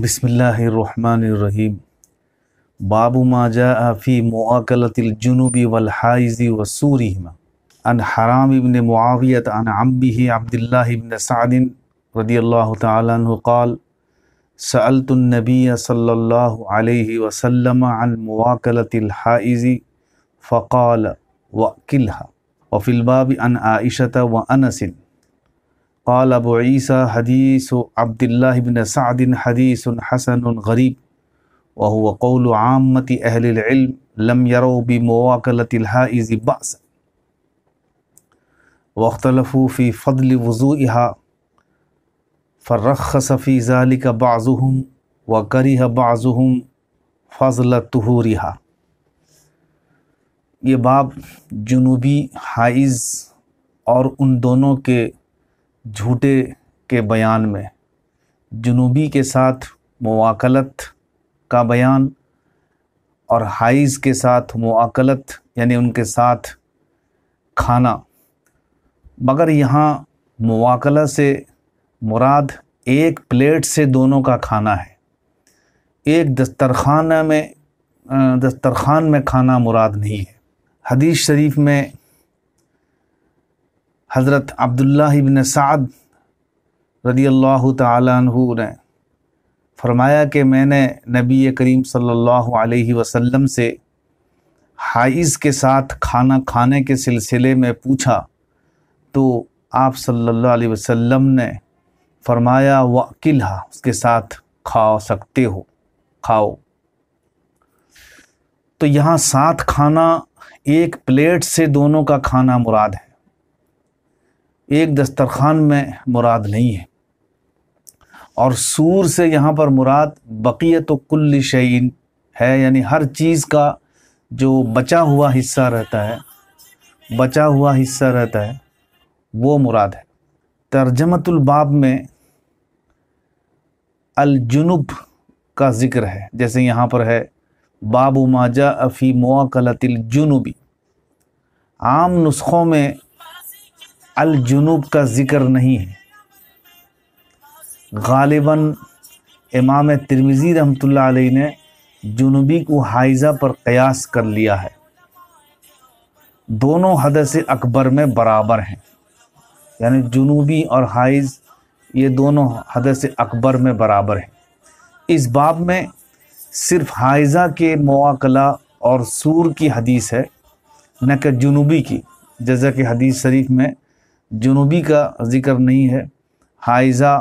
بسم الله الرحمن الرحيم باب ما جاء في مؤاكلة الجنوب والحائز وسورهما عن حرام بن معاوية عن عمه عبد الله بن سعد رضي الله تعالى عنه قال سألت النبي صلى الله عليه وسلم عن مواكلة الحائز فقال وأكلها وفي الباب عن عائشة وأنس قال أبو عيسى حديث عبد الله بن سعد حديث حسن غريب وهو قول عامة أهل العلم لم يروا بمواكلة الحائز بأس واختلفوا في فضل وضوئها فرخص في ذلك بعضهم وكره بعضهم فضل طهورها یہ باب جنوبی حائز اور ان دونوں کے झूठे के बयान में जुनूबी के साथ मवाकलत का बयान और हाइज़ के साथ मवाकलत यानी उनके साथ खाना मगर यहाँ मुआकला से मुराद एक प्लेट से दोनों का खाना है एक दस्तरखाना में दस्तरखान में खाना मुराद नहीं है हदीस शरीफ में हज़रत अब्दुल्ला इबन साद रदी अल्लाह तु ने फरमाया कि मैंने नबी करीम सल्लल्लाहु अलैहि वसल्लम से हाइज़ के साथ खाना खाने के सिलसिले में पूछा तो आप सल्लल्लाहु अलैहि वसल्लम ने फरमाया वकिलहा उसके साथ खा सकते हो खाओ तो यहाँ साथ खाना एक प्लेट से दोनों का खाना मुराद है एक दस्तरखान में मुराद नहीं है और सूर से यहाँ पर मुराद बक़ियत तो कुल्ल शहीन है यानी हर चीज़ का जो बचा हुआ हिस्सा रहता है बचा हुआ हिस्सा रहता है वो मुराद है तर्जमतुलबाब में अलजुनुब का ज़िक्र है जैसे यहाँ पर है बाबू माजा अफ़ी मोकलतिल जुनूबी आम नुस्खों में अल जुनूब का ज़िक्र नहीं है गालिबा इमाम तिरमिज़ी रहमतुल्लाह अलैह ने जुनूबी को हाइज़ा पर क़यास कर लिया है दोनों हद से अकबर में बराबर हैं यानी जुनूबी और हाइज़ ये दोनों हद से अकबर में बराबर हैं इस बाब में सिर्फ हाइज़ा के मवाकला और सूर की हदीस है न कि जुनूबी की जैसा कि हदीस शरीफ में जुनूबी का ज़िक्र नहीं है हाइज़ा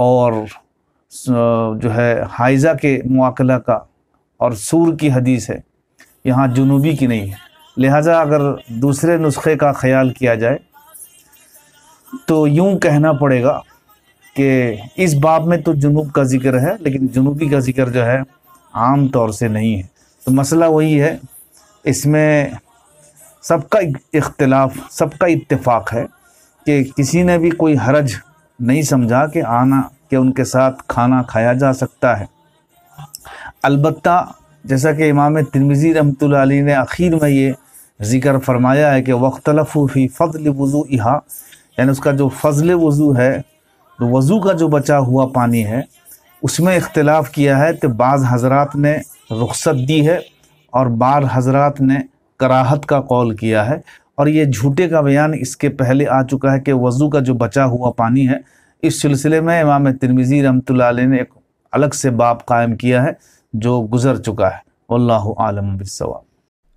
और जो है हाइज़ा के मुआकला का और सूर की हदीस है यहाँ जुनूबी की नहीं है लिहाजा अगर दूसरे नुस्खे का ख्याल किया जाए तो यूँ कहना पड़ेगा कि इस बाब में तो जुनूब का ज़िक्र है लेकिन जुनूबी का ज़िक्र जो है आम तौर से नहीं है तो मसला वही है इसमें सबका इख्तलाफ सबका इतफ़ाक़ है कि किसी ने भी कोई हरज नहीं समझा कि आना कि उनके साथ खाना खाया जा सकता है अलबत् जैसा कि इमाम तिरमिज़ी रमत ने आखिर में ये ज़िक्र फरमाया है कि वख्तलफ़ी फ़ल वज़ू इहा यानी उसका जो फ़जल वज़ू है तो वज़ू का जो बचा हुआ पानी है उसमें इख्तलाफ किया है तो बाज़ हज़रा ने रुख्सत दी है और बार हजरात ने कराहत का कौल किया है और ये झूठे का बयान इसके पहले आ चुका है कि वज़ू का जो बचा हुआ पानी है इस सिलसिले में इमाम तिरमिज़ी रमत ने एक अलग से बाप कायम किया है जो गुज़र चुका है अल्लाह आलम बिसवा